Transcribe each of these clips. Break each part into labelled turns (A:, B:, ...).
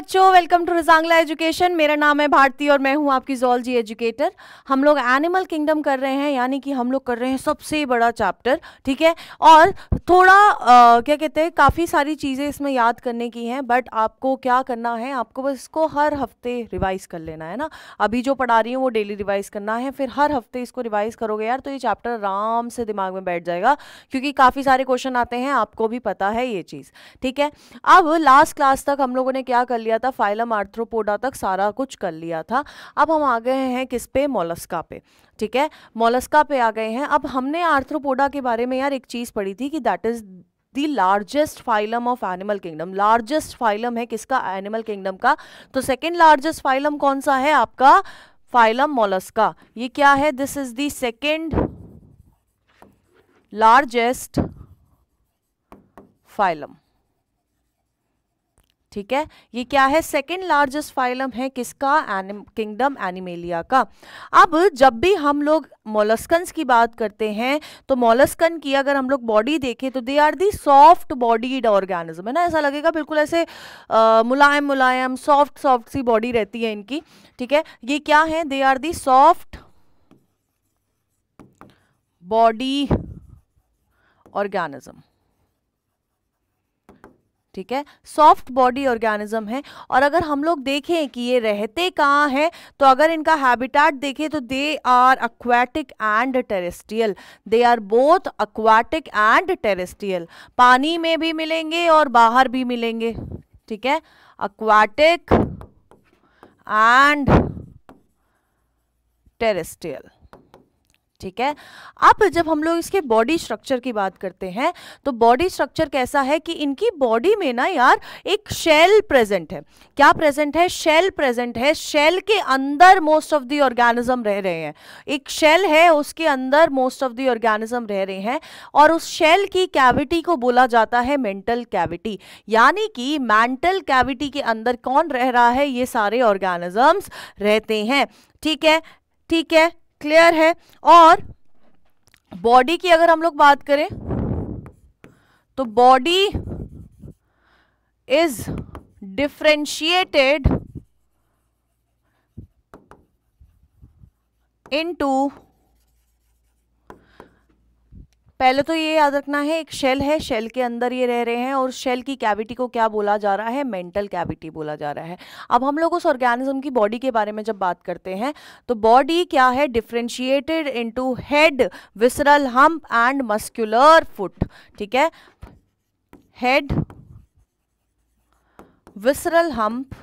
A: बच्चों welcome to Rezang La education मेरा नाम है भारती और मैं हूं आपकी जी एजुकेटर हम लोग एनिमल किंगडम कर रहे हैं यानी कि हम लोग कर रहे हैं सबसे बड़ा चैप्टर ठीक है और थोड़ा आ, क्या कहते हैं काफ़ी सारी चीज़ें इसमें याद करने की हैं बट आपको क्या करना है आपको बस इसको हर हफ्ते रिवाइज़ कर लेना है ना अभी जो पढ़ा रही हूँ वो डेली रिवाइज़ करना है फिर हर हफ्ते इसको रिवाइज़ करोगे यार तो ये चैप्टर आराम से दिमाग में बैठ जाएगा क्योंकि काफ़ी सारे क्वेश्चन आते हैं आपको भी पता है ये चीज़ ठीक है अब लास्ट क्लास तक हम लोगों ने क्या कर लिया लिया था फाइलम आर्थ्रोपोडा तक सारा कुछ कर लिया था अब हम आ गए हैं किस पे मोलस्का पे ठीक है मोलस्का पे आ गए हैं अब हमने आर्थ्रोपोडा के बारे में यार एक चीज़ पढ़ी थी कि that is the largest phylum of animal kingdom largest phylum है किसका एनिमल किंगडम का तो सेकेंड लार्जेस्ट फाइलम कौन सा है आपका फाइलम मोलस्का ये क्या है this is the second largest phylum ठीक है ये क्या है सेकेंड लार्जेस्ट फाइलम है किसका किंगडम एनिमेलिया का अब जब भी हम लोग मोलस्कन्स की बात करते हैं तो मोलस्कन की अगर हम लोग बॉडी देखें तो they are the soft bodied organism है ना ऐसा लगेगा बिल्कुल ऐसे मुलायम मुलायम सॉफ्ट सॉफ्ट सी बॉडी रहती है इनकी ठीक है ये क्या है they are the soft body organism ठीक है सॉफ्ट बॉडी ऑर्गेनिज्म है और अगर हम लोग देखें कि ये रहते कहाँ हैं तो अगर इनका हैबिटाट देखें तो they are aquatic and terrestrial they are both aquatic and terrestrial पानी में भी मिलेंगे और बाहर भी मिलेंगे ठीक है अक्वाटिक एंड टेरेस्ट्रियल ठीक है अब जब हम लोग इसके बॉडी स्ट्रक्चर की बात करते हैं तो बॉडी स्ट्रक्चर कैसा है कि इनकी बॉडी में ना यार एक शेल प्रेजेंट है क्या प्रेजेंट है शेल प्रेजेंट है शेल के अंदर मोस्ट ऑफ दी ऑर्गेनिज्म रह रहे हैं एक शेल है उसके अंदर मोस्ट ऑफ दी ऑर्गेनिज्म रह रहे हैं और उस शेल की कैविटी को बोला जाता है मेंटल कैविटी यानी कि मेंटल कैविटी के अंदर कौन रह रहा है ये सारे ऑर्गेनिजम्स रहते हैं ठीक है ठीक है क्लियर है और बॉडी की अगर हम लोग बात करें तो बॉडी इज डिफ्रेंशिएटेड टू पहले तो ये याद रखना है एक शेल है शेल के अंदर ये रह रहे हैं और शेल की कैविटी को क्या बोला जा रहा है मेंटल कैविटी बोला जा रहा है अब हम लोग उस ऑर्गेनिज्म की बॉडी के बारे में जब बात करते हैं तो बॉडी क्या है differentiated into head visceral hump and muscular foot ठीक है head visceral hump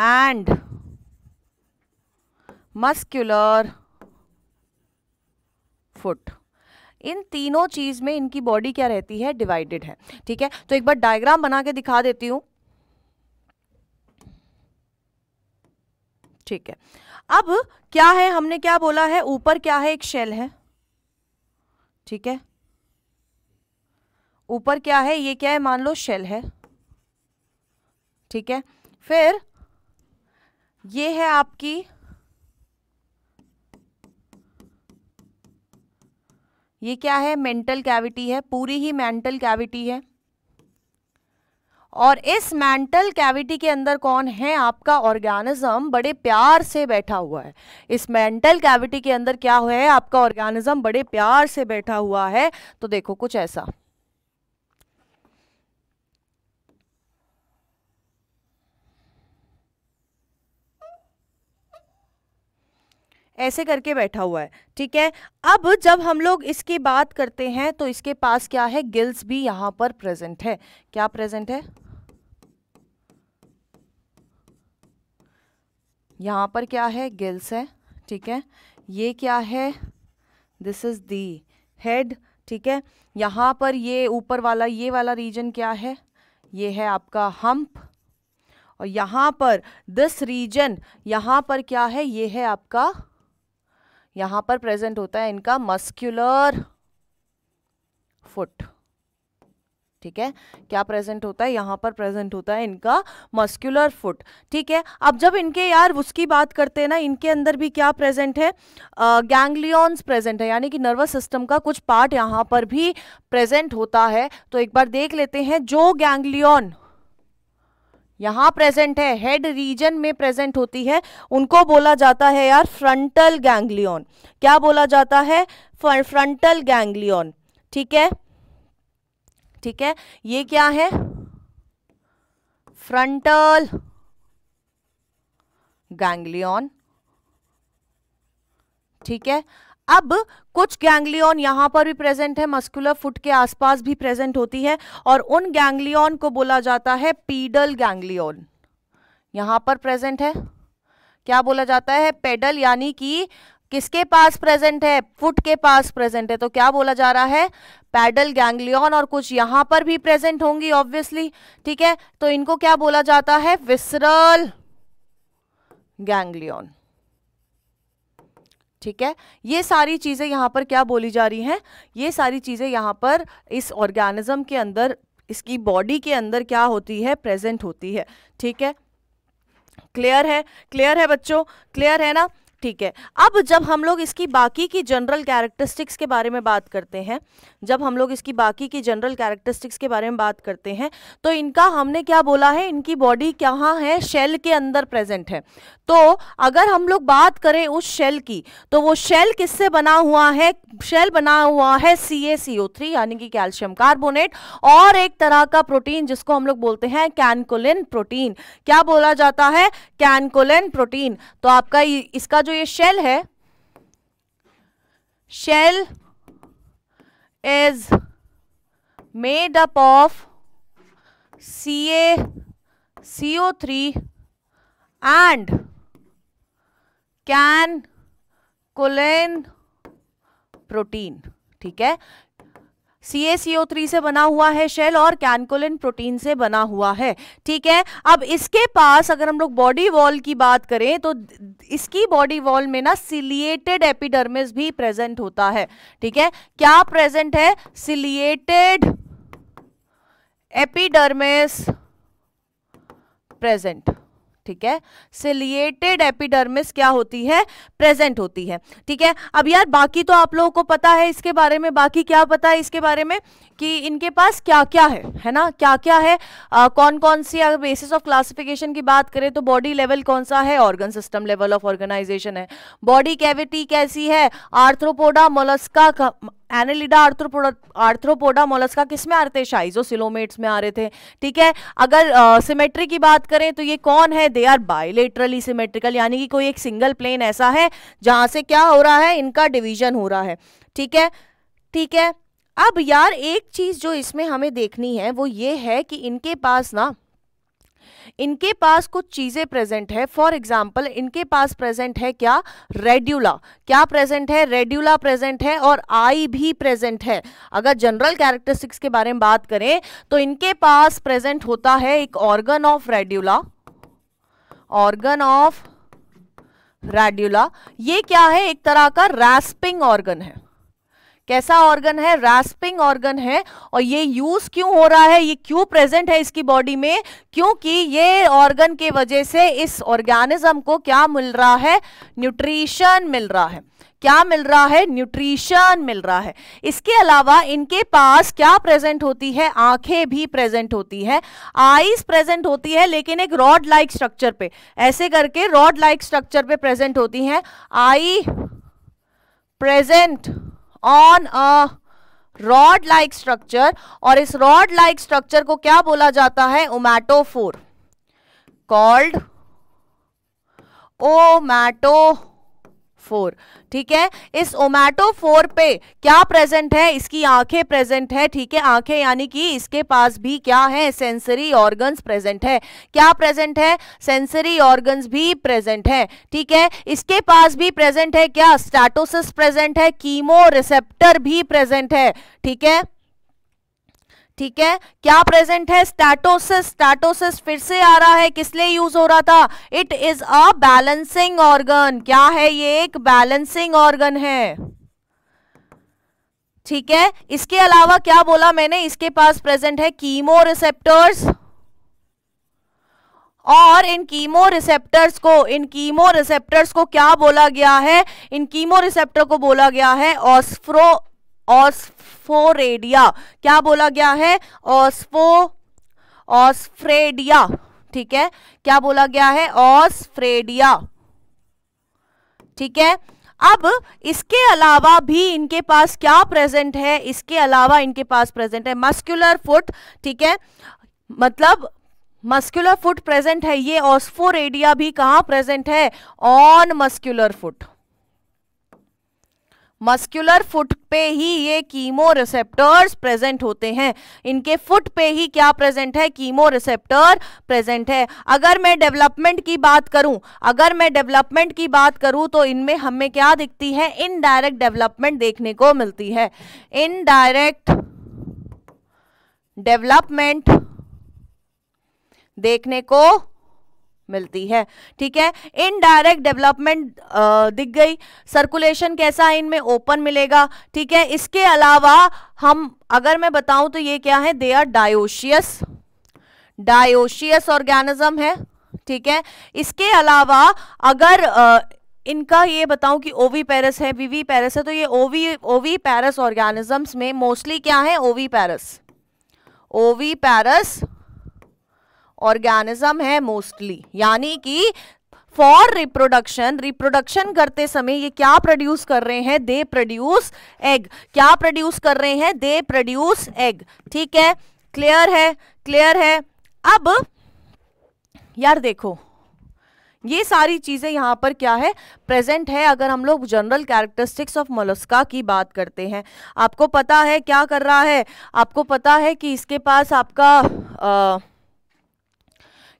A: and muscular foot इन तीनों चीज़ में इनकी बॉडी क्या रहती है डिवाइडेड है ठीक है तो एक बार डायग्राम बना के दिखा देती हूं ठीक है अब क्या है हमने क्या बोला है ऊपर क्या है एक शेल है ठीक है ऊपर क्या है ये क्या है मान लो शेल है ठीक है फिर ये है आपकी ये क्या है मेंटल कैविटी है पूरी ही मेंटल कैविटी है और इस मेंटल कैविटी के अंदर कौन है आपका ऑर्गेनिज्म बड़े प्यार से बैठा हुआ है इस मेंटल कैविटी के अंदर क्या हुआ है आपका ऑर्गेनिज्म बड़े प्यार से बैठा हुआ है तो देखो कुछ ऐसा ऐसे करके बैठा हुआ है ठीक है अब जब हम लोग इसकी बात करते हैं तो इसके पास क्या है गिल्स भी यहां पर प्रेजेंट है क्या प्रेजेंट है यहां पर क्या है गिल्स है ठीक है ये क्या है दिस इज़ दी हेड ठीक है यहां पर ये ऊपर वाला ये वाला रीजन क्या है ये है आपका हम्प और यहां पर दिस रीजन यहां पर क्या है ये है आपका यहां पर प्रेजेंट होता है इनका मस्क्यूलर फुट ठीक है क्या प्रेजेंट होता है यहां पर प्रेजेंट होता है इनका मस्कुलर फुट ठीक है अब जब इनके यार उसकी बात करते हैं ना इनके अंदर भी क्या प्रेजेंट है गैंग्लियॉन्स प्रेजेंट है यानी कि नर्वस सिस्टम का कुछ पार्ट यहां पर भी प्रेजेंट होता है तो एक बार देख लेते हैं जो गैंग्लियॉन यहाँ प्रेजेंट है हेड रीजन में प्रेजेंट होती है उनको बोला जाता है यार फ्रंटल गैंग्लियन क्या बोला जाता है फ्रंटल गैंग्लियन ठीक है ठीक है ये क्या है फ्रंटल गैंग्लियन ठीक है अब कुछ गैंग्लियन यहाँ पर भी प्रेजेंट है मस्कुलर फुट के आसपास भी प्रेजेंट होती है और उन गैंग्लियन को बोला जाता है पीडल गैंग्लियन यहाँ पर प्रेजेंट है क्या बोला जाता है पेडल यानी कि किसके पास प्रेजेंट है फुट के पास प्रेजेंट है तो क्या बोला जा रहा है पैडल गैंग्लियन और कुछ यहां पर भी प्रेजेंट होंगी ऑब्वियसली ठीक है तो इनको क्या बोला जाता है विसरल गैंग्लियन ठीक है ये सारी चीज़ें यहाँ पर क्या बोली जा रही हैं ये सारी चीज़ें यहाँ पर इस ऑर्गेनिज्म के अंदर इसकी बॉडी के अंदर क्या होती है प्रेजेंट होती है ठीक है क्लियर है क्लियर है बच्चों क्लियर है ना ठीक है अब जब हम लोग इसकी बाकी की जनरल कैरेक्टरिस्टिक्स के बारे में बात करते हैं जब हम लोग इसकी बाकी की जनरल कैरेक्टरिस्टिक्स के बारे में बात करते हैं तो इनका हमने क्या बोला है इनकी बॉडी कहाँ है शेल के अंदर प्रेजेंट है तो अगर हम लोग बात करें उस शेल की तो वो शेल किससे बना हुआ है शेल बना हुआ है सी ए सी ओ थ्री यानी कि कैल्शियम कार्बोनेट और एक तरह का प्रोटीन जिसको हम लोग बोलते हैं कैनकोलिन प्रोटीन क्या बोला जाता है कैनकोलिन प्रोटीन तो आपका इसका जो जो ये शेल है shell is made up of C A C O three and conchiolin protein ठीक है सी ए सी ओ थ्री से बना हुआ है शेल और कैनकोलिन प्रोटीन से बना हुआ है ठीक है अब इसके पास अगर हम लोग बॉडी वॉल की बात करें तो इसकी बॉडी वॉल में ना सिलिएटेड एपिडर्मिस भी प्रेजेंट होता है ठीक है क्या प्रेजेंट है सिलिएटेड एपिडर्मिस प्रेजेंट ठीक है सिलिएटेड एपिडर्मिस क्या होती है प्रेजेंट होती है ठीक है अब यार बाकी तो आप लोगों को पता है इसके बारे में बाकी क्या पता है इसके बारे में कि इनके पास क्या क्या है है ना क्या क्या है आ, कौन कौन सी अगर बेसिस ऑफ क्लासिफिकेशन की बात करें तो बॉडी लेवल कौन सा है organ system level of organisation है बॉडी कैविटी कैसी है arthropoda mollusca annelida arthropoda mollusca किसमें आ रहे थे शाइजोसिलोमेट्स में आ रहे थे ठीक है अगर सिमेट्री की बात करें तो ये कौन है दे आर बायोलेटरली सिमेट्रिकल यानी कि कोई एक सिंगल प्लेन ऐसा है जहां से क्या हो रहा है इनका डिवीजन हो रहा है ठीक है ठीक है अब यार एक चीज जो इसमें हमें देखनी है वो ये है कि इनके पास ना इनके पास कुछ चीजें प्रेजेंट है फॉर एग्जाम्पल इनके पास प्रेजेंट है क्या रेड्यूला क्या प्रेजेंट है रेड्यूला प्रेजेंट है और आई भी प्रेजेंट है अगर जनरल कैरेक्टरिस्टिक्स के बारे में बात करें तो इनके पास प्रेजेंट होता है एक organ of radula organ of radula ये क्या है एक तरह का रैस्पिंग ऑर्गन है कैसा ऑर्गन है रास्पिंग ऑर्गन है और ये यूज क्यों हो रहा है ये क्यों प्रेजेंट है इसकी बॉडी में क्योंकि ये ऑर्गन के वजह से इस ऑर्गेनिज्म को क्या मिल रहा है न्यूट्रिशन मिल रहा है क्या मिल रहा है न्यूट्रिशन मिल रहा है इसके अलावा इनके पास क्या प्रेजेंट होती है आंखें भी प्रेजेंट होती है आईज प्रेजेंट होती है लेकिन एक रॉड लाइक स्ट्रक्चर पे ऐसे करके रॉड लाइक स्ट्रक्चर पे प्रेजेंट होती है eye present on a rod like structure और इस रॉड लाइक स्ट्रक्चर को क्या बोला जाता है ओमैटोफोर कॉल्ड ओमैटो फोर ठीक है इस ओमैटो फोर पे क्या प्रेजेंट है इसकी आंखें प्रेजेंट है ठीक है आंखें यानी कि इसके पास भी क्या है सेंसरी ऑर्गन्स प्रेजेंट है क्या प्रेजेंट है सेंसरी ऑर्गन्स भी प्रेजेंट है ठीक है इसके पास भी प्रेजेंट है क्या स्टैटोसिस प्रेजेंट है कीमो रिसेप्टर भी प्रेजेंट है ठीक है ठीक है क्या प्रेजेंट है स्टैटोसिस स्टैटोसिस फिर से आ रहा है किस लिए यूज हो रहा था it is a balancing organ क्या है ये एक बैलेंसिंग ऑर्गन है ठीक है इसके अलावा क्या बोला मैंने इसके पास प्रेजेंट है कीमो रिसेप्टर्स और इन कीमो रिसेप्टर्स को इन कीमो रिसेप्टर्स को क्या बोला गया है इन कीमो रिसेप्टर को बोला गया है ऑस्फ्रो ऑस्फोरेडिया क्या बोला गया है ऑस्फो ऑस्फ्रेडिया ठीक है क्या बोला गया है ऑस्फ्रेडिया ठीक है अब इसके अलावा भी इनके पास क्या प्रेजेंट है इसके अलावा इनके पास प्रेजेंट है मस्कुलर फुट ठीक है मतलब मस्कुलर फुट प्रेजेंट है ये ऑस्फोरेडिया भी कहा प्रेजेंट है on muscular foot muscular foot पे ही ये कीमो रिसेप्टर्स प्रेजेंट होते हैं इनके फुट पे ही क्या प्रेजेंट है कीमो रिसेप्टर प्रेजेंट है अगर मैं डेवलपमेंट की बात करूं अगर मैं डेवलपमेंट की बात करूं तो इनमें हमें क्या दिखती है इनडायरेक्ट डेवलपमेंट देखने को मिलती है इनडायरेक्ट डेवलपमेंट देखने को मिलती है ठीक है इनडायरेक्ट डेवलपमेंट दिख गई सर्कुलेशन कैसा है इनमें ओपन मिलेगा ठीक है इसके अलावा हम अगर मैं बताऊं तो ये क्या है they are dioecious dioecious organism है ठीक है इसके अलावा अगर आ, इनका ये बताऊं कि ओवी पैरस है वीवी पैरस है तो ये ओवी ओवी पैरस ऑर्गेनिजम्स में मोस्टली क्या है ओवी पैरस ओवी पैरस ऑर्गेनिज्म है मोस्टली यानी कि फॉर रिप्रोडक्शन रिप्रोडक्शन करते समय ये क्या प्रोड्यूस कर रहे हैं दे प्रोड्यूस एग क्या प्रोड्यूस कर रहे हैं दे प्रोड्यूस एग ठीक है क्लियर है क्लियर है अब यार देखो ये सारी चीज़ें यहाँ पर क्या है प्रेजेंट है अगर हम लोग जनरल कैरेक्टरिस्टिक्स ऑफ मोलस्का की बात करते हैं आपको पता है क्या कर रहा है आपको पता है कि इसके पास आपका आ,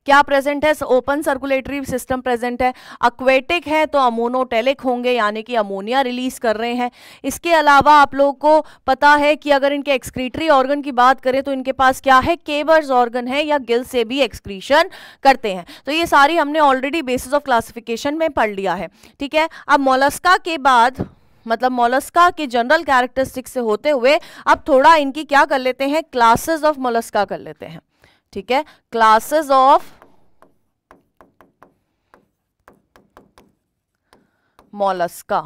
A: क्या प्रेजेंट है ओपन सर्कुलेटरी सिस्टम प्रेजेंट है अक्वेटिक है तो अमोनोटेलिक होंगे यानी कि अमोनिया रिलीज कर रहे हैं इसके अलावा आप लोगों को पता है कि अगर इनके एक्सक्रीटरी ऑर्गन की बात करें तो इनके पास क्या है केबर्स ऑर्गन है या गिल से भी एक्सक्रीशन करते हैं तो ये सारी हमने ऑलरेडी बेसिस ऑफ क्लासिफिकेशन में पढ़ लिया है ठीक है अब मोलस्का के बाद मतलब मोलस्का के जनरल कैरेक्टरिस्टिक से होते हुए अब थोड़ा इनकी क्या कर लेते हैं क्लासेस ऑफ मोलस्का कर लेते हैं ठीक है क्लासेस ऑफ मोलस्का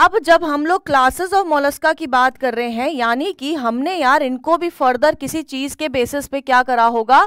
A: अब जब हम लोग क्लासेस ऑफ मोलस्का की बात कर रहे हैं यानी कि हमने यार इनको भी फर्दर किसी चीज़ के बेसिस पे क्या करा होगा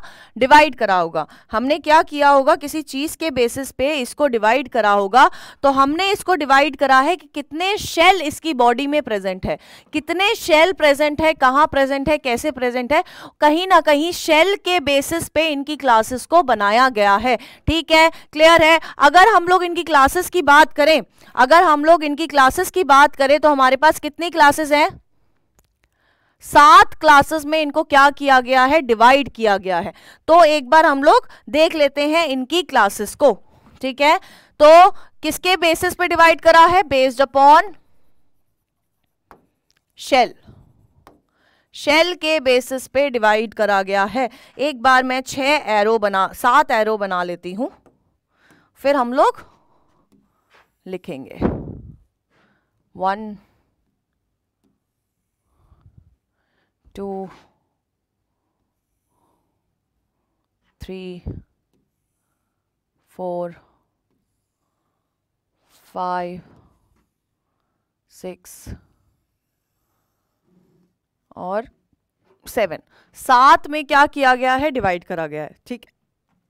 A: डिवाइड करा होगा हमने क्या किया होगा किसी चीज़ के बेसिस पे इसको डिवाइड करा होगा तो हमने इसको डिवाइड करा है कि कितने शेल इसकी बॉडी में प्रेजेंट है कितने शेल प्रेजेंट है कहाँ प्रेजेंट है कैसे प्रेजेंट है कहीं ना कहीं शेल के बेसिस पे इनकी क्लासेस को बनाया गया है ठीक है क्लियर है अगर हम लोग इनकी क्लासेस की बात करें अगर हम लोग इनकी क्लासेस की बात करें तो हमारे पास कितनी क्लासेस हैं सात क्लासेस में इनको क्या किया गया है डिवाइड किया गया है तो एक बार हम लोग देख लेते हैं इनकी क्लासेस को ठीक है तो किसके बेसिस पे डिवाइड करा है बेस्ड अपॉन शेल शेल के बेसिस पे डिवाइड करा गया है एक बार मैं छह एरो बना सात एरो बना लेती हूं फिर हम लोग लिखेंगे one two three four five six और सेवन सात में क्या किया गया है डिवाइड करा गया है ठीक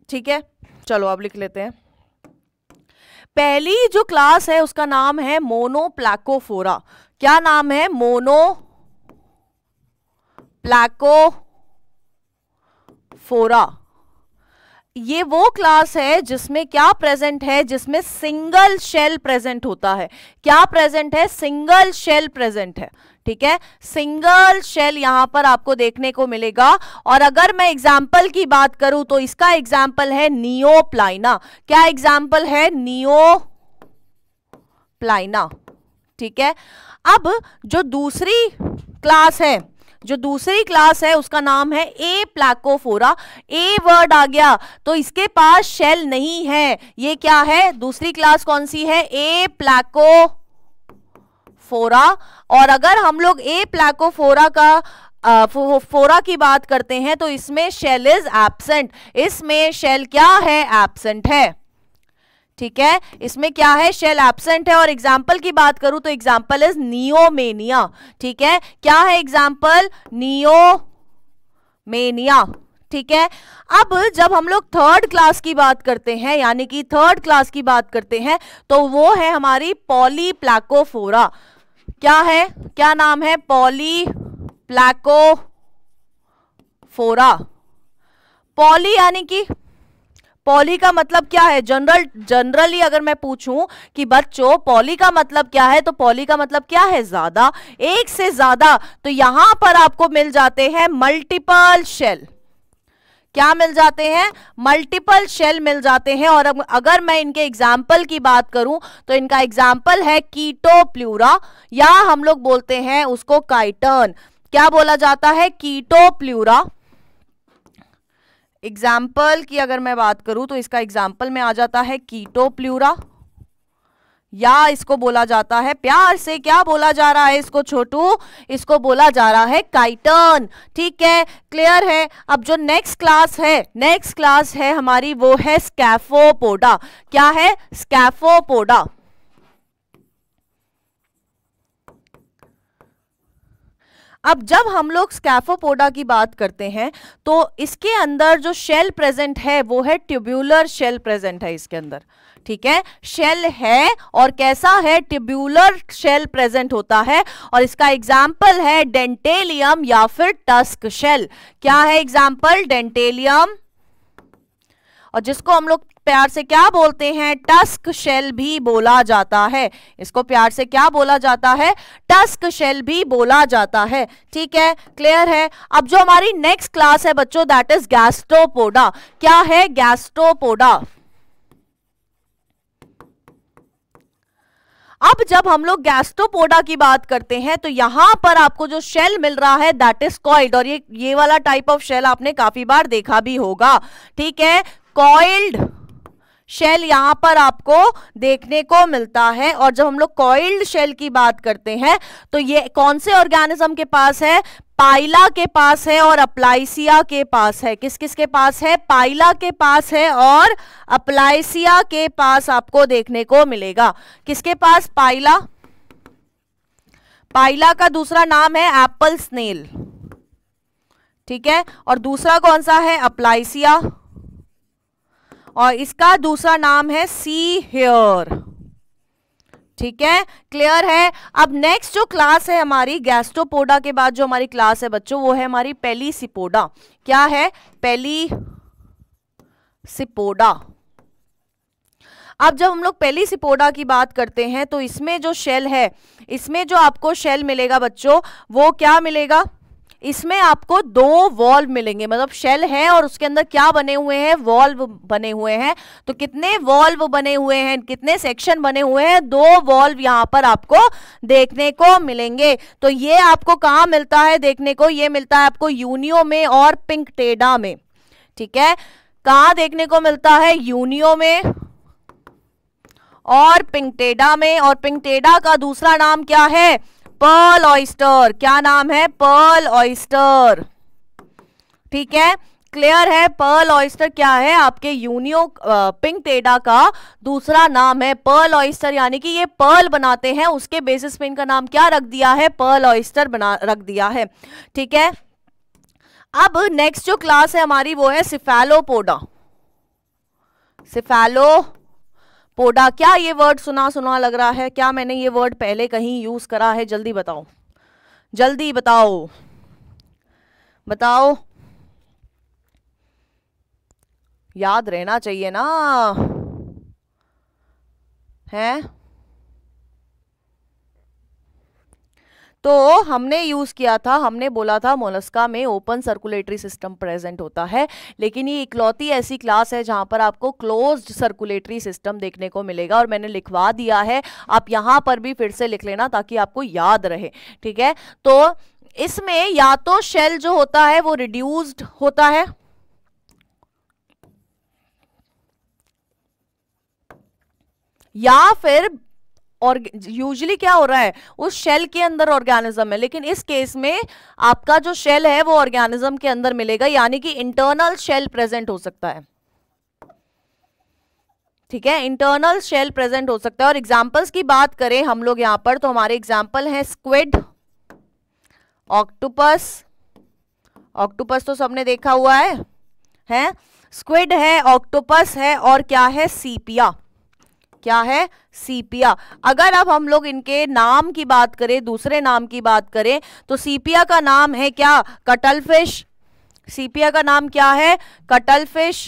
A: ठीक है चलो अब लिख लेते हैं पहली जो क्लास है उसका नाम है मोनोप्लाकोफोरा क्या नाम है मोनो फोरा ये वो क्लास है जिसमें क्या प्रेजेंट है जिसमें सिंगल शेल प्रेजेंट होता है क्या प्रेजेंट है सिंगल शेल प्रेजेंट है ठीक है सिंगल शेल यहां पर आपको देखने को मिलेगा और अगर मैं एग्जाम्पल की बात करूं तो इसका एग्जाम्पल है नियोप्लाइना क्या एग्जाम्पल है नियो प्लाइना ठीक है अब जो दूसरी क्लास है जो दूसरी क्लास है उसका नाम है ए प्लाकोफोरा ए वर्ड आ गया तो इसके पास शेल नहीं है ये क्या है दूसरी क्लास कौन सी है ए प्लाको फोरा और अगर हम लोग ए फोरा का फोरा की बात करते हैं तो इसमें शेल इज एब्सेंट इसमें शेल क्या है एबसेंट है ठीक है इसमें क्या है शेल एबसेंट है और एग्जाम्पल की बात करूं तो एग्जाम्पल इज नियोमेनिया ठीक है क्या है एग्जाम्पल नियोमेनिया ठीक है अब जब हम लोग थर्ड क्लास की बात करते हैं यानी कि थर्ड क्लास की बात करते हैं तो वो है हमारी प्लैकोफोरा क्या है क्या नाम है पॉली फोरा पॉली यानी कि पॉली का मतलब क्या है जनरल जनरली अगर मैं पूछूं कि बच्चों पॉली का मतलब क्या है तो पॉली का मतलब क्या है ज्यादा एक से ज्यादा तो यहां पर आपको मिल जाते हैं मल्टीपल शेल क्या मिल जाते हैं मल्टीपल शेल मिल जाते हैं और अगर मैं इनके एग्जाम्पल की बात करूं तो इनका एग्जाम्पल है कीटो प्लूरा या हम लोग बोलते हैं उसको काइटर्न क्या बोला जाता है कीटो प्लूरा एग्जाम्पल की अगर मैं बात करूं तो इसका एग्जाम्पल में आ जाता है कीटो प्लूरा या इसको बोला जाता है प्यार से क्या बोला जा रहा है इसको छोटू इसको बोला जा रहा है काइटन ठीक है क्लियर है अब जो नेक्स्ट क्लास है नेक्स्ट क्लास है हमारी वो है स्कैफोपोडा क्या है स्कैफोपोडा अब जब हम लोग स्कैफोपोडा की बात करते हैं तो इसके अंदर जो शेल प्रेजेंट है वो है ट्यूब्यूलर शेल प्रेजेंट है इसके अंदर ठीक है शेल है और कैसा है ट्यूब्यूलर शेल प्रेजेंट होता है और इसका एग्जाम्पल है डेंटेलियम या फिर टस्क शेल क्या है एग्जाम्पल डेंटेलियम और जिसको हम लोग प्यार से क्या बोलते हैं टस्क शेल भी बोला जाता है इसको प्यार से क्या बोला जाता है टस्क शेल भी बोला जाता है ठीक है क्लियर है अब जो हमारी नेक्स्ट क्लास है बच्चों दैट इज गैस्ट्रोपोडा क्या है गैस्ट्रोपोडा अब जब हम लोग गैस्ट्रोपोडा की बात करते हैं तो यहां पर आपको जो शेल मिल रहा है दैट इज कॉइल्ड और ये ये वाला टाइप ऑफ शेल आपने काफी बार देखा भी होगा ठीक है कॉइल्ड शेल यहां पर आपको देखने को मिलता है और जब हम लोग कॉइल्ड शेल की बात करते हैं तो ये कौन से ऑर्गेनिज्म के पास है पाइला के पास है और अप्लाइसिया के पास है किस किस के पास है पाइला के पास है और अप्लाइसिया के पास आपको देखने को मिलेगा किसके पास पाइला पाइला का दूसरा नाम है एप्पल स्नेल ठीक है और दूसरा कौन सा है अप्लाइसिया और इसका दूसरा नाम है सी हेयर ठीक है क्लियर है अब नेक्स्ट जो क्लास है हमारी गैस्ट्रोपोडा के बाद जो हमारी क्लास है बच्चों वो है हमारी सिपोडा क्या है सिपोडा अब जब हम लोग पहली सिपोडा की बात करते हैं तो इसमें जो शेल है इसमें जो आपको शेल मिलेगा बच्चों वो क्या मिलेगा इसमें आपको दो वॉल्व मिलेंगे मतलब शेल है और उसके अंदर क्या बने हुए हैं वॉल्व बने हुए हैं तो कितने वॉल्व बने हुए हैं कितने सेक्शन बने हुए हैं दो वॉल्व यहाँ पर आपको देखने को मिलेंगे तो ये आपको कहाँ मिलता है देखने को ये मिलता है आपको यूनियो में और पिंक टेडा में ठीक है कहा देखने को मिलता है यूनियो में और पिंकटेडा में और पिंकटेडा का दूसरा नाम क्या है पर्ल ऑयस्टर क्या नाम है पर्ल ऑयस्टर ठीक है क्लियर है पर्ल ऑयस्टर क्या है आपके यूनियो पिंक टेडा का दूसरा नाम है पर्ल ऑयस्टर यानी कि ये पर्ल बनाते हैं उसके बेसिस पे इनका नाम क्या रख दिया है पर्ल ऑयस्टर बना रख दिया है ठीक है अब नेक्स्ट जो क्लास है हमारी वो है सिफेलोपोडा सिफेलो पोडा क्या ये वर्ड सुना सुना लग रहा है क्या मैंने ये वर्ड पहले कहीं यूज करा है जल्दी बताओ जल्दी बताओ बताओ याद रहना चाहिए ना है तो हमने यूज़ किया था हमने बोला था मोलस्का में ओपन सर्कुलेटरी सिस्टम प्रेजेंट होता है लेकिन ये इकलौती ऐसी क्लास है जहाँ पर आपको क्लोज्ड सर्कुलेटरी सिस्टम देखने को मिलेगा और मैंने लिखवा दिया है आप यहाँ पर भी फिर से लिख लेना ताकि आपको याद रहे ठीक है तो इसमें या तो शेल जो होता है वो रिड्यूस्ड होता है या फिर और यूजली क्या हो रहा है उस शेल के अंदर ऑर्गेनिज्म है लेकिन इस केस में आपका जो शेल है वो ऑर्गेनिज्म के अंदर मिलेगा यानी कि इंटरनल शेल प्रेजेंट हो सकता है ठीक है इंटरनल शेल प्रेजेंट हो सकता है और एग्जांपल्स की बात करें हम लोग यहां पर तो हमारे एग्जाम्पल हैं स्क्विड ऑक्टोपस ऑक्टोपस तो सबने देखा हुआ है है? स्क्विड है ऑक्टोपस है और क्या है सीपिया क्या है सीपिया अगर अब हम लोग इनके नाम की बात करें दूसरे नाम की बात करें तो सीपिया का नाम है क्या कटल फिश सीपिया का नाम क्या है कटल फिश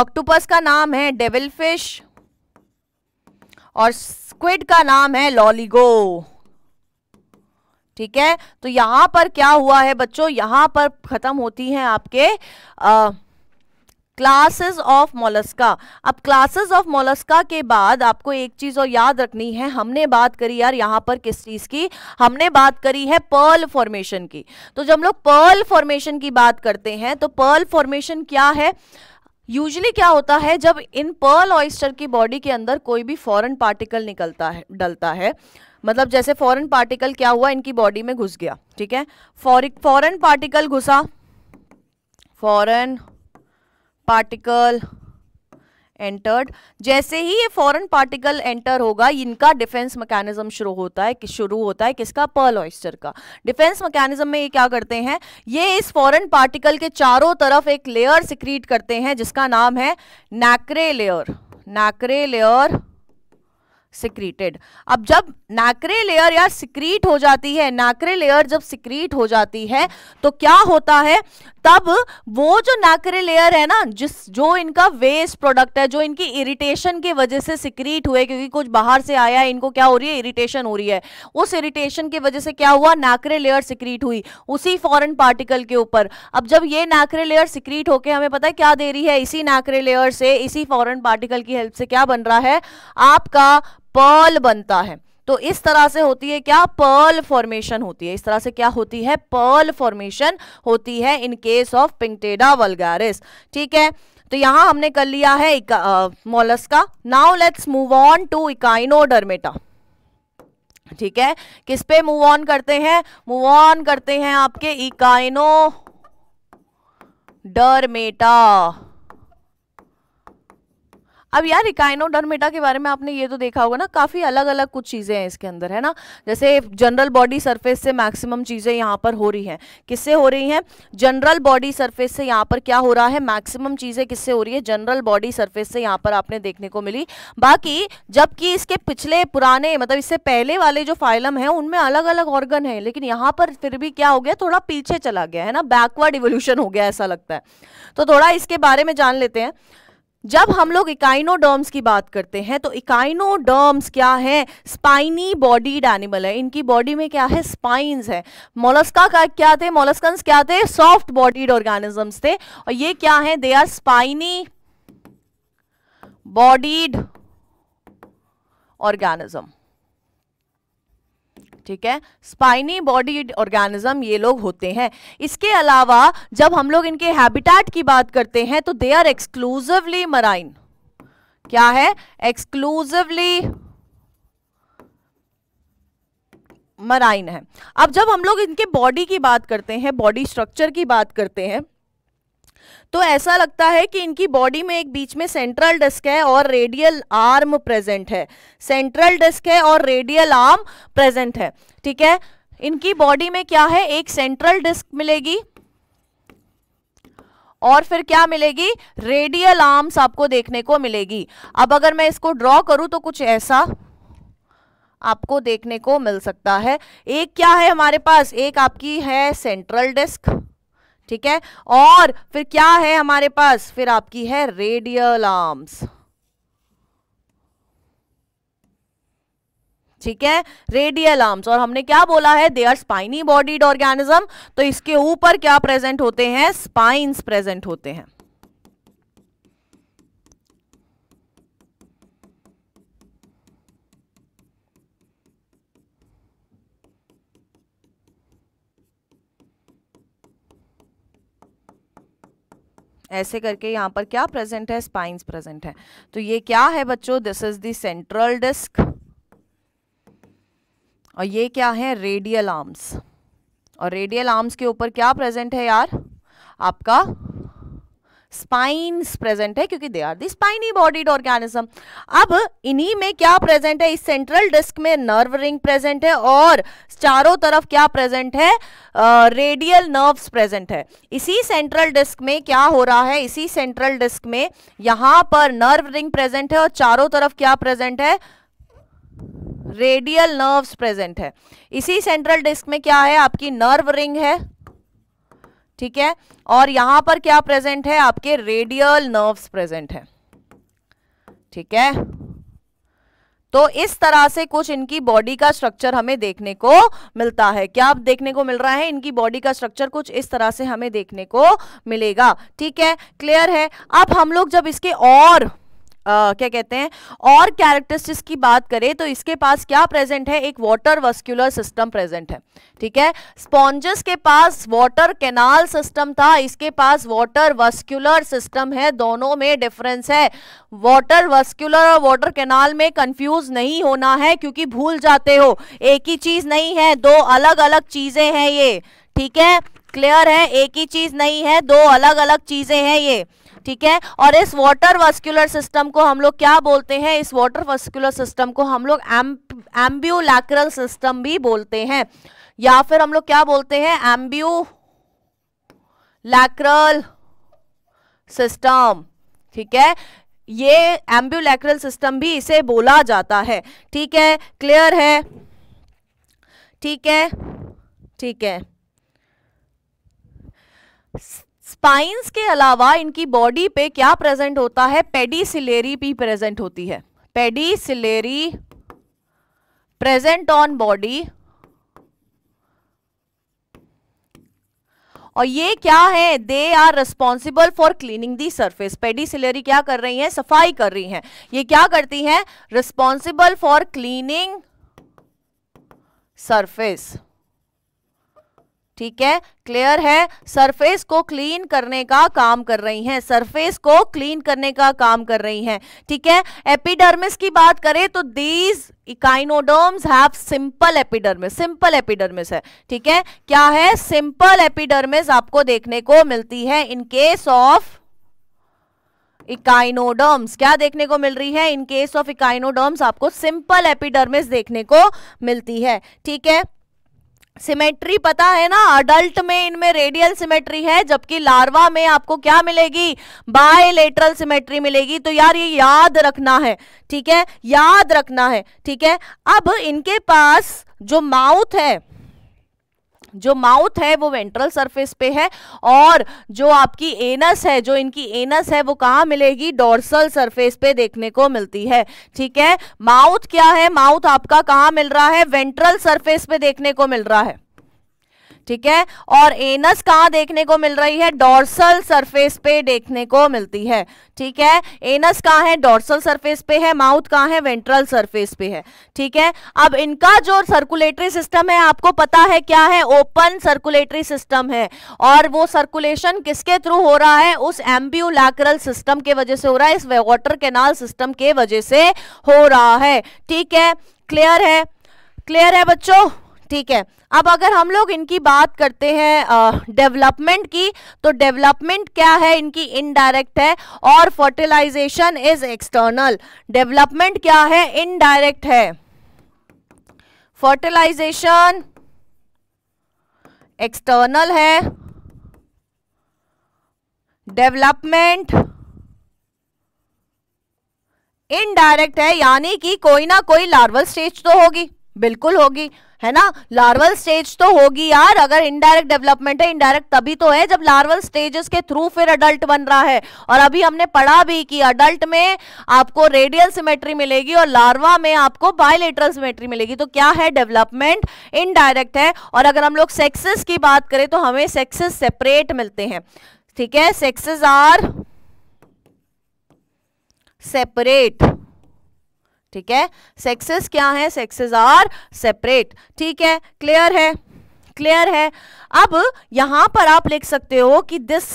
A: ऑक्टोपस का नाम है डेविल फिश और स्क्विड का नाम है लॉलीगो ठीक है तो यहां पर क्या हुआ है बच्चों यहां पर खत्म होती हैं आपके आ, क्लासेस ऑफ मोलस्का अब क्लासेस ऑफ मोलस्का के बाद आपको एक चीज और याद रखनी है हमने बात करी यार यहां पर किस चीज की हमने बात करी है पर्ल फॉर्मेशन की तो जब हम लोग पर्ल फॉर्मेशन की बात करते हैं तो पर्ल फॉर्मेशन क्या है यूजली क्या होता है जब इन पर्ल ऑयस्टर की बॉडी के अंदर कोई भी फॉरन पार्टिकल निकलता है डलता है मतलब जैसे फॉरन पार्टिकल क्या हुआ इनकी बॉडी में घुस गया ठीक है फॉरन पार्टिकल घुसा फॉरन पार्टिकल एंटर्ड जैसे ही ये फॉरेन पार्टिकल एंटर होगा इनका डिफेंस मैकेनिज्म शुरू होता है शुरू होता है किसका पर्ल ऑइस्टर का डिफेंस मैकेनिज्म में ये क्या करते हैं ये इस फॉरेन पार्टिकल के चारों तरफ एक लेयर सिक्रीट करते हैं जिसका नाम है nacre layer nacre layer secreted अब जब नाकरे लेयर यार सिक्रीट हो जाती है नाकरे लेयर जब सिक्रीट हो जाती है तो क्या होता है तब वो जो नाकरे लेयर है ना जिस जो इनका वेस्ट प्रोडक्ट है जो इनकी इरिटेशन की वजह से सिक्रीट हुए क्योंकि कुछ बाहर से आया है इनको क्या हो रही है इरिटेशन हो रही है उस इरिटेशन की वजह से क्या हुआ नाकरे लेयर सिक्रीट हुई उसी फॉरन पार्टिकल के ऊपर अब जब ये नाकरे लेयर सिक्रीट होकर हमें पता है क्या दे रही है इसी नाकरे लेयर से इसी फॉरन पार्टिकल की हेल्प से क्या बन रहा है आपका पर्ल बनता है तो इस तरह से होती है क्या पर्ल फॉर्मेशन होती है इस तरह से क्या होती है पर्ल फॉर्मेशन होती है इन केस ऑफ पिंटेडा वलगारिस ठीक है तो यहां हमने कर लिया है मोलस का now let's move on to echinodermata ठीक है किस पे मूव ऑन करते हैं मूव ऑन करते हैं आपके इकाइनो डरमेटा अब यार इकाइनोडर्मेटा के बारे में आपने ये तो देखा होगा ना काफ़ी अलग अलग कुछ चीज़ें हैं इसके अंदर है ना जैसे जनरल बॉडी सरफेस से मैक्सिमम चीज़ें यहाँ पर हो रही हैं किससे हो रही हैं जनरल बॉडी सरफेस से यहाँ पर क्या हो रहा है मैक्सिमम चीज़ें किससे हो रही है जनरल बॉडी सर्फेस से यहाँ पर आपने देखने को मिली बाकी जबकि इसके पिछले पुराने मतलब इससे पहले वाले जो फाइलम है उनमें अलग अलग ऑर्गन है लेकिन यहाँ पर फिर भी क्या हो गया थोड़ा पीछे चला गया है ना बैकवर्ड इवोल्यूशन हो गया ऐसा लगता है तो थोड़ा इसके बारे में जान लेते हैं जब हम लोग इकाइनोडर्म्स की बात करते हैं तो इकाइनोडर्म्स क्या है स्पाइनी बॉडीड एनिमल है इनकी बॉडी में क्या है स्पाइंस है मोलस्का का क्या थे मोलस्क क्या थे सॉफ्ट बॉडीड ऑर्गेनिजम्स थे और ये क्या है they are spiny bodied organism ठीक है स्पाइनी बॉडी ऑर्गेनिज्म ये लोग होते हैं इसके अलावा जब हम लोग इनके हैबिटेट की बात करते हैं तो दे आर एक्सक्लूसिवली मराइन क्या है एक्सक्लूसिवली मराइन है अब जब हम लोग इनके बॉडी की बात करते हैं बॉडी स्ट्रक्चर की बात करते हैं तो ऐसा लगता है कि इनकी बॉडी में एक बीच में सेंट्रल डिस्क है और रेडियल आर्म प्रेजेंट है सेंट्रल डिस्क है और रेडियल आर्म प्रेजेंट है ठीक है इनकी बॉडी में क्या है एक सेंट्रल डिस्क मिलेगी और फिर क्या मिलेगी रेडियल आर्म्स आपको देखने को मिलेगी अब अगर मैं इसको ड्रॉ करूं तो कुछ ऐसा आपको देखने को मिल सकता है एक क्या है हमारे पास एक आपकी है सेंट्रल डिस्क ठीक है और फिर क्या है हमारे पास फिर आपकी है रेडियल आर्म्स ठीक है रेडियल आर्म्स और हमने क्या बोला है they are spiny bodied organism तो इसके ऊपर क्या प्रेजेंट होते हैं स्पाइन्स प्रेजेंट होते हैं ऐसे करके यहाँ पर क्या प्रेजेंट है स्पाइंस प्रेजेंट है तो ये क्या है बच्चों this is central central disc और ये क्या है रेडियल आर्म्स और रेडियल आर्म्स के ऊपर क्या प्रेजेंट है यार आपका स्पाइन्स प्रेजेंट है क्योंकि they are the spiny bodied organism अब इन्हीं में क्या प्रेजेंट है इस सेंट्रल डिस्क में नर्व रिंग प्रेजेंट है और चारों तरफ क्या प्रेजेंट है रेडियल नर्व्स प्रेजेंट है इसी सेंट्रल डिस्क में क्या हो रहा है इसी सेंट्रल डिस्क में यहां पर नर्व रिंग प्रेजेंट है और चारों तरफ क्या प्रेजेंट है रेडियल नर्व्स प्रेजेंट है इसी सेंट्रल डिस्क में क्या है आपकी नर्व रिंग है ठीक है और यहां पर क्या प्रेजेंट है आपके रेडियल नर्व्स प्रेजेंट है ठीक है तो इस तरह से कुछ इनकी बॉडी का स्ट्रक्चर हमें देखने को मिलता है क्या आप देखने को मिल रहा है इनकी बॉडी का स्ट्रक्चर कुछ इस तरह से हमें देखने को मिलेगा ठीक है क्लियर है अब हम लोग जब इसके और क्या कहते हैं और कैरेक्टरिस्टिक्स की बात करें तो इसके पास क्या प्रेजेंट है एक वाटर वस्क्यूलर सिस्टम प्रेजेंट है ठीक है स्पॉन्जेस के पास वाटर कैनाल सिस्टम था इसके पास वाटर वस्क्यूलर सिस्टम है दोनों में डिफरेंस है वाटर वस्क्यूलर और वाटर कैनाल में कंफ्यूज नहीं होना है क्योंकि भूल जाते हो एक ही चीज नहीं है दो अलग अलग चीजें हैं ये ठीक है क्लियर है एक ही चीज नहीं है दो अलग अलग चीजें हैं ये ठीक है और इस वाटर वस्कुलर सिस्टम को हम लोग क्या बोलते हैं इस वाटर वस्कुलर सिस्टम को हम लोग एम्ब्यूलैक्रल सिस्टम भी बोलते हैं या फिर हम लोग क्या बोलते हैं एम्ब्यू लैक्रल सिस्टम ठीक है ये एम्ब्यूलैक्रल सिस्टम भी इसे बोला जाता है ठीक है क्लियर है ठीक है ठीक है स्पाइंस के अलावा इनकी बॉडी पे क्या प्रेजेंट होता है पेडीसिलेरी भी प्रेजेंट होती है पेडीसिलेरी प्रेजेंट ऑन बॉडी और ये क्या है they are responsible for cleaning the surface pedicellariae क्या कर रही है सफाई कर रही है ये क्या करती है रिस्पॉन्सिबल फॉर क्लीनिंग सर्फेस ठीक है क्लियर है सरफेस को क्लीन करने का काम कर रही हैं सरफेस को क्लीन करने का काम कर रही हैं ठीक है एपिडर्मिस की बात करें तो these echinoderms have simple epidermis simple epidermis है ठीक है क्या है सिंपल एपिडर्मिस आपको देखने को मिलती है इन केस ऑफ इकाइनोडर्म्स क्या देखने को मिल रही है इन केस ऑफ इकाइनोडर्म्स आपको सिंपल एपिडर्मिस देखने को मिलती है ठीक है सिमेट्री पता है ना अडल्ट में इनमें रेडियल सिमेट्री है जबकि लार्वा में आपको क्या मिलेगी बायलेटरल सिमेट्री मिलेगी तो यार ये याद रखना है ठीक है याद रखना है ठीक है अब इनके पास जो माउथ है जो माउथ है वो वेंट्रल सरफेस पे है और जो आपकी एनस है जो इनकी एनस है वो कहाँ मिलेगी डोर्सल सरफेस पे देखने को मिलती है ठीक है माउथ क्या है माउथ आपका कहाँ मिल रहा है वेंट्रल सरफेस पे देखने को मिल रहा है ठीक है और एनस कहाँ देखने को मिल रही है डोर्सल सरफेस पे देखने को मिलती है ठीक है एनस कहाँ है डॉर्सल सरफेस पे है माउथ कहाँ है वेंट्रल सरफेस पे है ठीक है अब इनका जो सर्कुलेटरी सिस्टम है आपको पता है क्या है ओपन सर्कुलेटरी सिस्टम है और वो सर्कुलेशन किसके थ्रू हो रहा है उस एम्ब्यूलैक्रल सिस्टम के वजह से हो रहा है इस वॉटर कैनाल सिस्टम के वजह से हो रहा है ठीक है क्लियर है क्लियर है बच्चों ठीक है अब अगर हम लोग इनकी बात करते हैं डेवलपमेंट की तो डेवलपमेंट क्या है इनकी इनडायरेक्ट है और फर्टिलाइजेशन इज एक्सटर्नल डेवलपमेंट क्या है इनडायरेक्ट है फर्टिलाइजेशन एक्सटर्नल है डेवलपमेंट इनडायरेक्ट है यानी कि कोई ना कोई लार्वल स्टेज तो होगी बिल्कुल होगी है ना लार्वल स्टेज तो होगी यार अगर इनडायरेक्ट डेवलपमेंट है इनडायरेक्ट तभी तो है जब लार्वल स्टेजेस के थ्रू फिर अडल्ट बन रहा है और अभी हमने पढ़ा भी कि अडल्ट में आपको रेडियल सिमेट्री मिलेगी और लार्वा में आपको बायोलेटरल सिमेट्री मिलेगी तो क्या है डेवलपमेंट इनडायरेक्ट है और अगर हम लोग सेक्सेस की बात करें तो हमें सेक्सेस सेपरेट मिलते हैं ठीक है सेक्सेस आर सेपरेट ठीक है सेक्सेस क्या है सेक्सेस आर सेपरेट ठीक है क्लियर है क्लियर है अब यहां पर आप लिख सकते हो कि this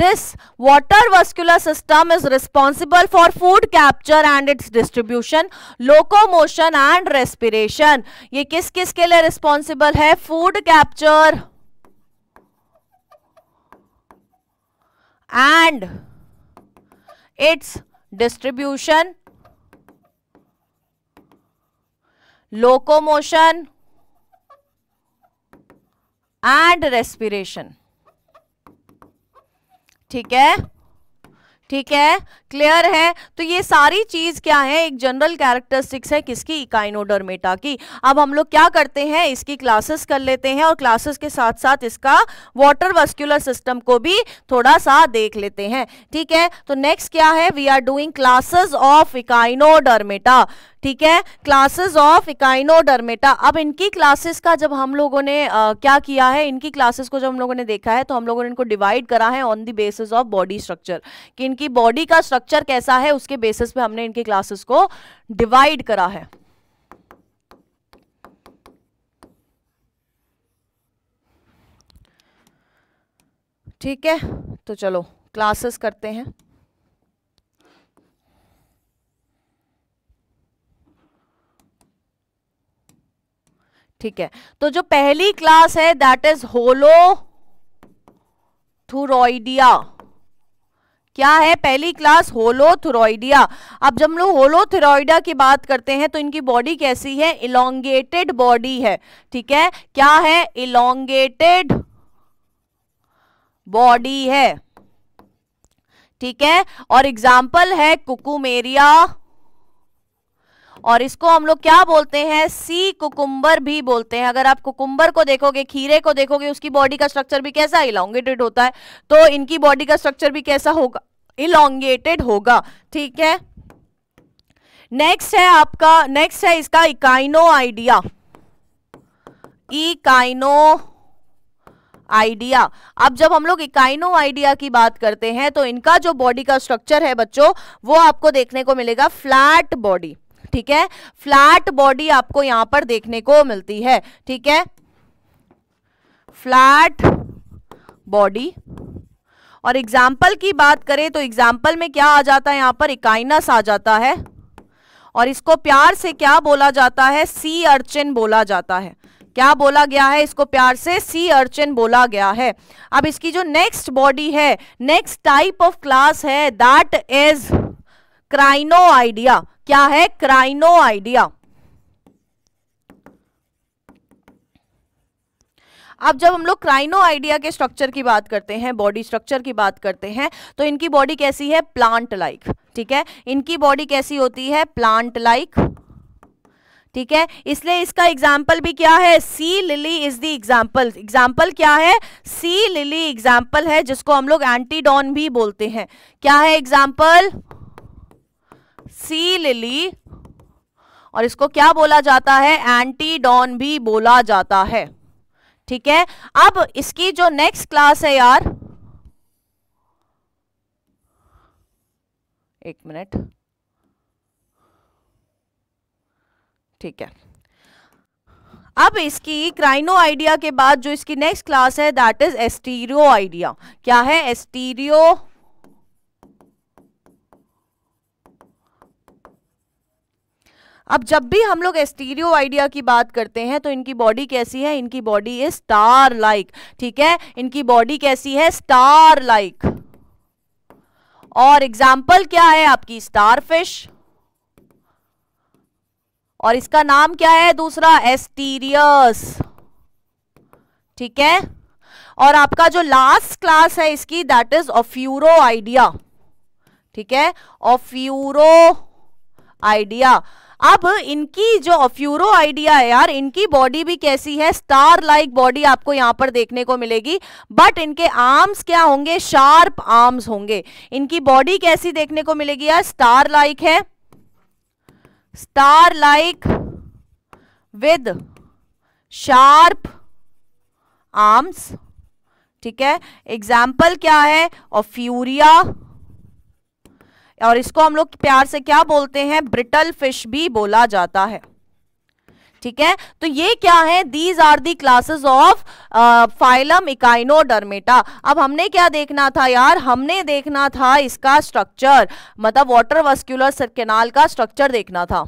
A: this water vascular system is responsible for food capture and its distribution locomotion and respiration ये किस किस के लिए रिस्पॉन्सिबल है food capture and its distribution locomotion and respiration ठीक है ठीक है क्लियर है तो ये सारी चीज क्या है एक जनरल कैरेक्टरिस्टिक्स है किसकी इकाइनोडर्मेटा की अब हम लोग क्या करते हैं इसकी क्लासेस कर लेते हैं और क्लासेस के साथ साथ इसका वाटर वस्क्यूलर सिस्टम को भी थोड़ा सा देख लेते हैं ठीक है तो नेक्स्ट क्या है we are doing classes of echinodermata ठीक है क्लासेस ऑफ इकाइनोडर्मेटा अब इनकी क्लासेस का जब हम लोगों ने आ, क्या किया है इनकी क्लासेस को जब हम लोगों ने देखा है तो हम लोगों ने इनको डिवाइड करा है on the basis of body structure कि इनकी बॉडी का स्ट्रक्चर स्ट्रक्चर कैसा है उसके बेसिस पे हमने इनके क्लासेस को डिवाइड करा है ठीक है तो चलो क्लासेस करते हैं ठीक है तो जो पहली क्लास है दैट इज होलो थुरोइडिया क्या है पहली क्लास होलोथ्रोइडिया अब जब हम लोग होलोथ्रोइडा की बात करते हैं तो इनकी बॉडी कैसी है इलोंगेटेड बॉडी है ठीक है क्या है इलोंगेटेड बॉडी है ठीक है और एग्जाम्पल है कुकुमेरिया और इसको हम लोग क्या बोलते हैं सी कुकुम्बर भी बोलते हैं अगर आप कुकुम्बर को देखोगे खीरे को देखोगे उसकी बॉडी का स्ट्रक्चर भी कैसा इलांगेटेड होता है तो इनकी बॉडी का स्ट्रक्चर भी कैसा होगा इलांगेटेड होगा ठीक है नेक्स्ट है आपका नेक्स्ट है इसका इकाइनो आइडिया इकाइनो आइडिया अब जब हम लोग इकाइनो आइडिया की बात करते हैं तो इनका जो बॉडी का स्ट्रक्चर है बच्चों वो आपको देखने को मिलेगा फ्लैट बॉडी ठीक है फ्लैट बॉडी आपको यहां पर देखने को मिलती है ठीक है फ्लैट बॉडी और एग्जाम्पल की बात करें तो एग्जाम्पल में क्या आ जाता है यहां पर इकाइनस आ जाता है और इसको प्यार से क्या बोला जाता है सी अर्चिन बोला जाता है क्या बोला गया है इसको प्यार से सी अर्चिन बोला गया है अब इसकी जो नेक्स्ट बॉडी है नेक्स्ट टाइप ऑफ क्लास है दैट इज क्राइनो आइडिया क्या है क्राइनो आइडिया अब जब हम लोग क्राइनो आइडिया के स्ट्रक्चर की बात करते हैं बॉडी स्ट्रक्चर की बात करते हैं तो इनकी बॉडी कैसी है प्लांट लाइक ठीक है इनकी बॉडी कैसी होती है प्लांट लाइक ठीक है इसलिए इसका एग्जाम्पल भी क्या है sea lily is the example example क्या है सी लिली एग्जाम्पल है जिसको हम लोग एंटीडॉन भी बोलते हैं क्या है एग्जाम्पल सी लिली और इसको क्या बोला जाता है एंटीडॉन भी बोला जाता है ठीक है अब इसकी जो नेक्स्ट क्लास है यार एक मिनट ठीक है अब इसकी क्राइनो आइडिया के बाद जो इसकी नेक्स्ट क्लास है दैट इज एस्टीरियो आइडिया क्या है एस्टीरियो अब जब भी हम लोग एस्टीरियो आइडिया की बात करते हैं तो इनकी बॉडी कैसी है इनकी बॉडी इज स्टार लाइक ठीक है इनकी बॉडी कैसी है स्टार लाइक और एग्जाम्पल क्या है आपकी स्टार फिश और इसका नाम क्या है दूसरा एस्टीरियस ठीक है और आपका जो लास्ट क्लास है इसकी दैट इज ऑफ्यूरो आइडिया ठीक है ऑफ्यूरो आइडिया अब इनकी जो ऑफ्यूरो आइडिया है यार इनकी बॉडी भी कैसी है स्टार लाइक बॉडी आपको यहां पर देखने को मिलेगी बट इनके आर्म्स क्या होंगे शार्प आर्म्स होंगे इनकी बॉडी कैसी देखने को मिलेगी यार स्टार लाइक है star like with sharp arms ठीक है एग्जाम्पल क्या है ऑफ्यूरिया और इसको हम लोग प्यार से क्या बोलते हैं ब्रिटल फिश भी बोला जाता है ठीक है तो ये क्या है these are the classes of phylum echinodermata अब हमने क्या देखना था यार हमने देखना था इसका स्ट्रक्चर मतलब वाटर वस्क्यूलर कैनाल का स्ट्रक्चर देखना था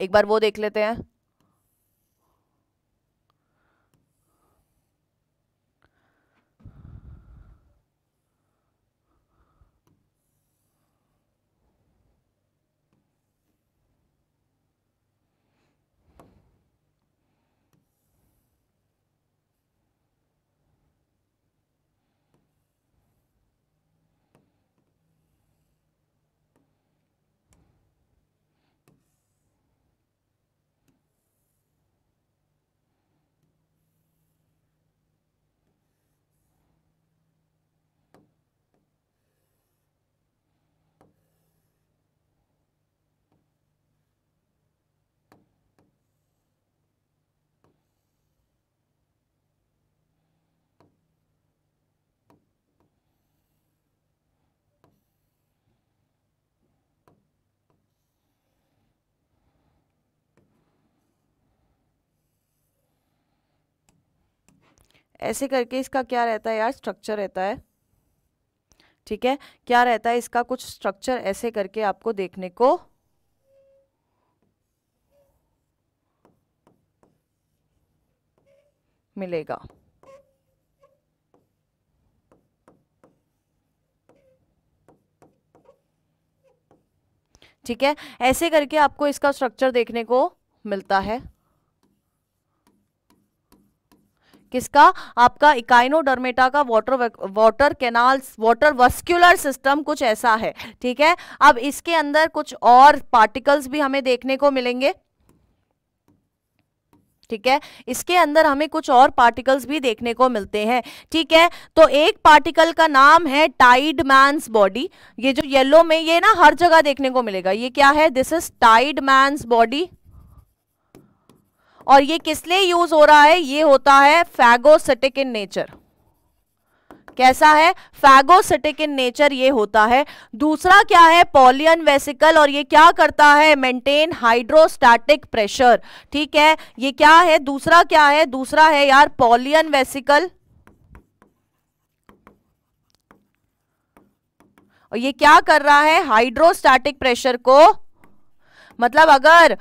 A: एक बार वो देख लेते हैं ऐसे करके इसका क्या रहता है यार स्ट्रक्चर रहता है ठीक है क्या रहता है इसका कुछ स्ट्रक्चर ऐसे करके आपको देखने को मिलेगा ठीक है ऐसे करके आपको इसका स्ट्रक्चर देखने को मिलता है किसका आपका इकाइनोडर्मेटा का water water canals water vascular system कुछ ऐसा है ठीक है अब इसके अंदर कुछ और पार्टिकल्स भी हमें देखने को मिलेंगे ठीक है इसके अंदर हमें कुछ और पार्टिकल्स भी देखने को मिलते हैं ठीक है तो एक पार्टिकल का नाम है टाइड मैंस बॉडी ये जो येलो में ये ना हर जगह देखने को मिलेगा ये क्या है this is Tiedemann's body और ये किस लिए यूज हो रहा है ये होता है फैगोसिटिक इन नेचर कैसा है फैगोसिटिक इन नेचर ये होता है दूसरा क्या है पॉलियन वेसिकल और ये क्या करता है मेंटेन हाइड्रोस्टैटिक प्रेशर ठीक है ये क्या है दूसरा क्या है दूसरा है यार पॉलियन वेसिकल और ये क्या कर रहा है हाइड्रोस्टैटिक प्रेशर को मतलब अगर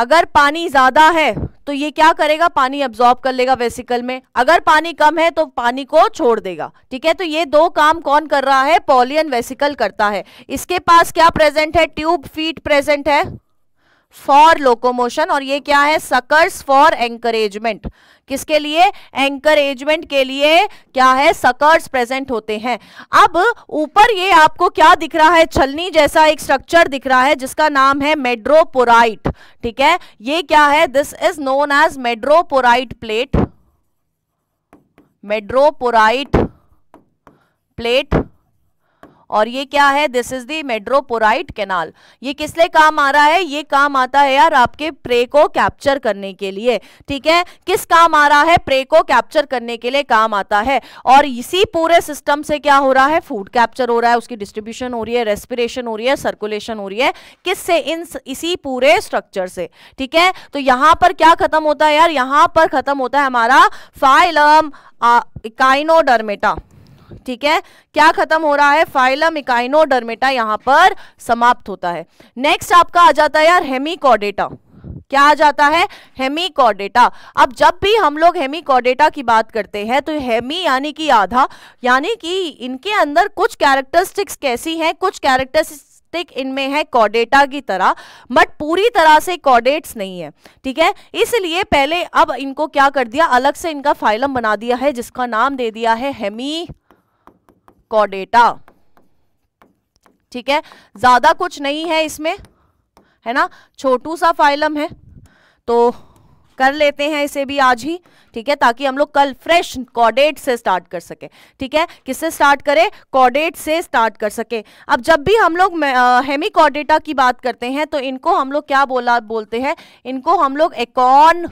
A: अगर पानी ज्यादा है तो ये क्या करेगा पानी अब्जॉर्ब कर लेगा वेसिकल में अगर पानी कम है तो पानी को छोड़ देगा ठीक है तो ये दो काम कौन कर रहा है पोलियन वेसिकल करता है इसके पास क्या प्रेजेंट है ट्यूब फीट प्रेजेंट है फॉर लोकोमोशन और ये क्या है सकर्स फॉर एंकरेजमेंट किसके लिए एंकरेजमेंट के लिए क्या है सकर्स प्रेजेंट होते हैं अब ऊपर ये आपको क्या दिख रहा है छलनी जैसा एक स्ट्रक्चर दिख रहा है जिसका नाम है मेड्रोपोराइट ठीक है ये क्या है this is known as madreporite plate madreporite plate और ये क्या है this is the madreporite canal ये किस लिए काम आ रहा है ये काम आता है यार आपके प्रे को कैप्चर करने के लिए ठीक है किस काम आ रहा है प्रे को कैप्चर करने के लिए काम आता है और इसी पूरे सिस्टम से क्या हो रहा है फूड कैप्चर हो रहा है उसकी डिस्ट्रीब्यूशन हो रही है रेस्पिरेशन हो रही है सर्कुलेशन हो रही है किससे इन इसी पूरे स्ट्रक्चर से ठीक है तो यहां पर क्या खत्म होता है यार यहां पर खत्म होता है हमारा फाइलम काइनोडर्मेटा ठीक है क्या खत्म हो रहा है फाइलम इकाइनो डरमेटा यहां पर समाप्त होता है नेक्स्ट आपका आ जाता है यार हेमिकॉडेटा क्या आ जाता है हेमिकॉडेटा अब जब भी हम लोग हेमिकॉडेटा की बात करते हैं तो हेमी यानी कि आधा यानी कि इनके अंदर कुछ कैरेक्टरिस्टिक्स कैसी हैं कुछ कैरेक्टरिस्टिक्स इनमें है कॉडेटा की तरह बट पूरी तरह से कॉडेट्स नहीं है ठीक है इसलिए पहले अब इनको क्या कर दिया अलग से इनका फाइलम बना दिया है जिसका नाम दे दिया है हेमी कॉडेटा ठीक है ज्यादा कुछ नहीं है इसमें है ना छोटू सा फाइलम है तो कर लेते हैं इसे भी आज ही ठीक है ताकि हम लोग कल फ्रेश कॉडेट से स्टार्ट कर सके ठीक है किससे स्टार्ट करें कॉडेट से स्टार्ट कर सके अब जब भी हम लोग हेमी कॉडेटा की बात करते हैं तो इनको हम लोग क्या बोला बोलते हैं इनको हम लोग एकॉन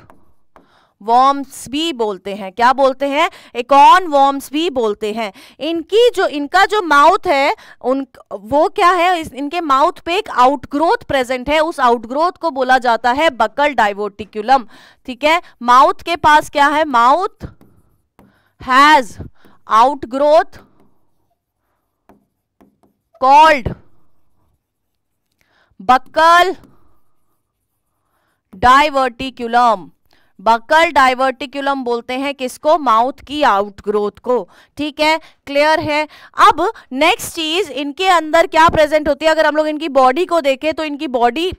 A: वॉर्म्स भी बोलते हैं क्या बोलते हैं एकॉन वॉर्म्स भी बोलते हैं इनकी जो इनका जो माउथ है उन वो क्या है इस, इनके माउथ पे एक आउटग्रोथ प्रेजेंट है उस आउटग्रोथ को बोला जाता है बकल डाइवोटिकुलम ठीक है माउथ के पास क्या है mouth has outgrowth called buccal diverticulum buccal diverticulum बोलते हैं किसको माउथ की आउटग्रोथ को ठीक है क्लियर है अब नेक्स्ट चीज इनके अंदर क्या प्रेजेंट होती है अगर हम लोग इनकी बॉडी को देखें तो इनकी body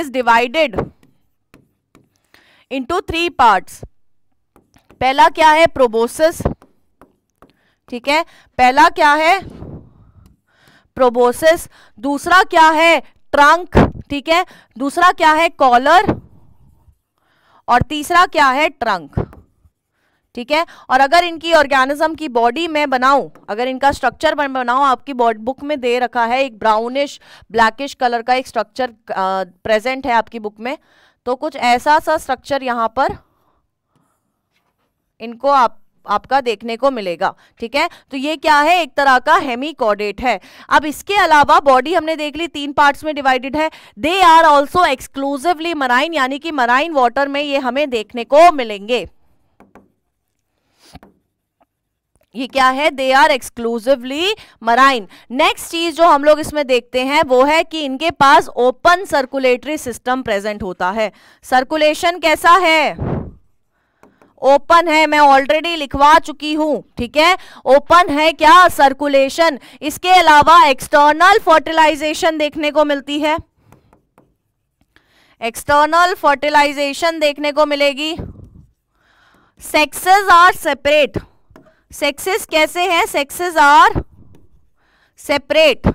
A: is divided into three parts पहला क्या है प्रोबोसिस ठीक है पहला क्या है प्रोबोसिस दूसरा क्या है ट्रंक ठीक है दूसरा क्या है कॉलर और तीसरा क्या है ट्रंक ठीक है और अगर इनकी ऑर्गेनिज्म की बॉडी में बनाऊं अगर इनका स्ट्रक्चर बनाऊं आपकी बुक में दे रखा है एक ब्राउनिश ब्लैकिश कलर का एक स्ट्रक्चर प्रेजेंट है आपकी बुक में तो कुछ ऐसा सा स्ट्रक्चर यहां पर इनको आप आपका देखने को मिलेगा ठीक है तो ये क्या है एक तरह का हेमिकॉडेट है अब इसके अलावा बॉडी हमने देख ली तीन पार्ट्स में डिवाइडेड है they are also exclusively marine यानी कि मराइन वाटर में ये हमें देखने को मिलेंगे ये क्या है they are exclusively marine next चीज जो हम लोग इसमें देखते हैं वो है कि इनके पास ओपन सर्कुलेटरी सिस्टम प्रेजेंट होता है सर्कुलेशन कैसा है ओपन है मैं ऑलरेडी लिखवा चुकी हूं ठीक है ओपन है क्या सर्कुलेशन इसके अलावा एक्सटर्नल फर्टिलाइजेशन देखने को मिलती है एक्सटर्नल फर्टिलाइजेशन देखने को मिलेगी सेक्सेस आर सेपरेट सेक्सेस कैसे हैं सेक्सेस आर सेपरेट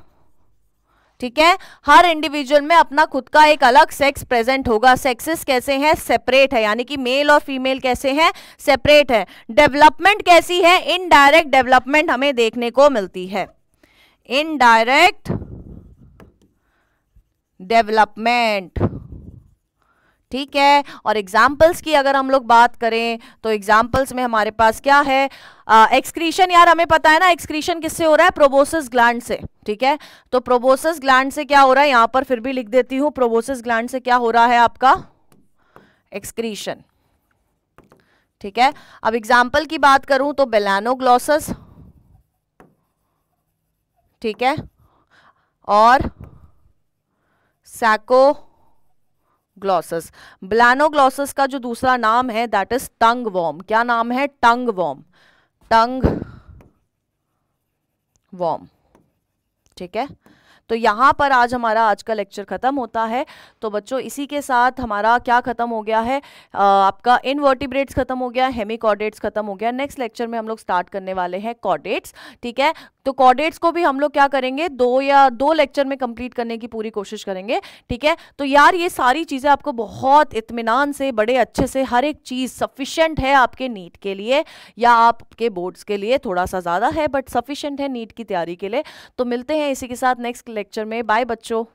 A: ठीक है हर इंडिविजुअल में अपना खुद का एक अलग सेक्स प्रेजेंट होगा सेक्सेस कैसे हैं सेपरेट है यानी कि मेल और फीमेल कैसे हैं सेपरेट है डेवलपमेंट कैसी है इनडायरेक्ट डेवलपमेंट हमें देखने को मिलती है इनडायरेक्ट डेवलपमेंट ठीक है और एग्जाम्पल्स की अगर हम लोग बात करें तो एग्जाम्पल्स में हमारे पास क्या है एक्सक्रीशन uh, यार हमें पता है ना एक्सक्रीशन किससे हो रहा है प्रोबोसिस ग्लैंड से ठीक है तो प्रोबोसिस ग्लैंड से क्या हो रहा है यहां पर फिर भी लिख देती हूं प्रोबोसिस ग्लैंड से क्या हो रहा है आपका एक्सक्रीशन ठीक है अब एग्जाम्पल की बात करूं तो बेलानोग्लॉसस ठीक है और सैको ग्लॉसस ब्लैनोग्लॉसस का जो दूसरा नाम है दैट इज टंग वॉम क्या नाम है टंग वॉम टंग वॉम ठीक है तो यहाँ पर आज हमारा आज का लेक्चर ख़त्म होता है तो बच्चों इसी के साथ हमारा क्या ख़त्म हो गया है आपका इनवर्टिब्रेट्स ख़त्म हो गया कॉर्डेट्स ख़त्म हो गया नेक्स्ट लेक्चर में हम लोग स्टार्ट करने वाले हैं कॉर्डेट्स ठीक है तो कॉर्डेट्स को भी हम लोग क्या करेंगे दो या दो लेक्चर में कंप्लीट करने की पूरी कोशिश करेंगे ठीक है तो यार ये सारी चीज़ें आपको बहुत इतमान से बड़े अच्छे से हर एक चीज़ सफिशेंट है आपके नीट के लिए या आपके बोर्ड्स के लिए थोड़ा सा ज़्यादा है बट सफिशेंट है नीट की तैयारी के लिए तो मिलते हैं इसी के साथ नेक्स्ट लेक्चर में बाय बच्चों